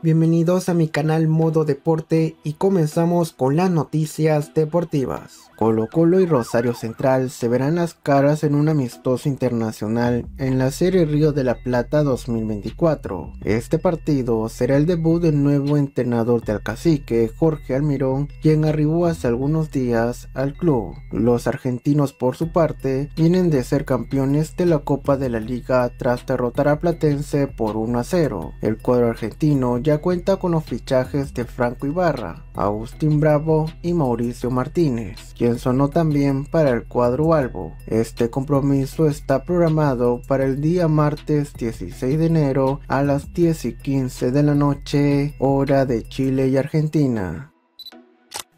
Bienvenidos a mi canal Modo Deporte y comenzamos con las noticias deportivas. Colo Colo y Rosario Central se verán las caras en un amistoso internacional en la Serie Río de la Plata 2024. Este partido será el debut del nuevo entrenador del cacique, Jorge Almirón, quien arribó hace algunos días al club. Los argentinos por su parte vienen de ser campeones de la Copa de la Liga tras derrotar a Platense por 1 a 0. El cuadro argentino ya ya cuenta con los fichajes de Franco Ibarra, Agustín Bravo y Mauricio Martínez, quien sonó también para el cuadro Albo. Este compromiso está programado para el día martes 16 de enero a las 10 y 15 de la noche, hora de Chile y Argentina.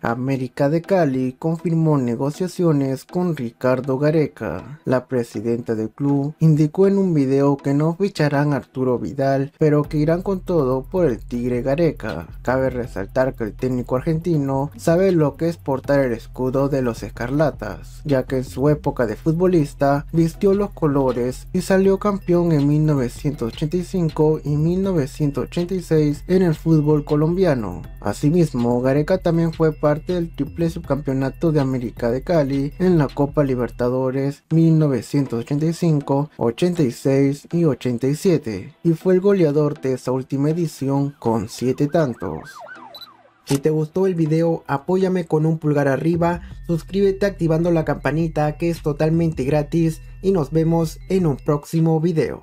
América de Cali confirmó negociaciones con Ricardo Gareca. La presidenta del club indicó en un video que no ficharán a Arturo Vidal, pero que irán con todo por el Tigre Gareca. Cabe resaltar que el técnico argentino sabe lo que es portar el escudo de los Escarlatas, ya que en su época de futbolista vistió los colores y salió campeón en 1985 y 1986 en el fútbol colombiano. Asimismo, Gareca también fue parte parte del triple subcampeonato de América de Cali en la Copa Libertadores 1985, 86 y 87 y fue el goleador de esa última edición con siete tantos. Si te gustó el video apóyame con un pulgar arriba, suscríbete activando la campanita que es totalmente gratis y nos vemos en un próximo video.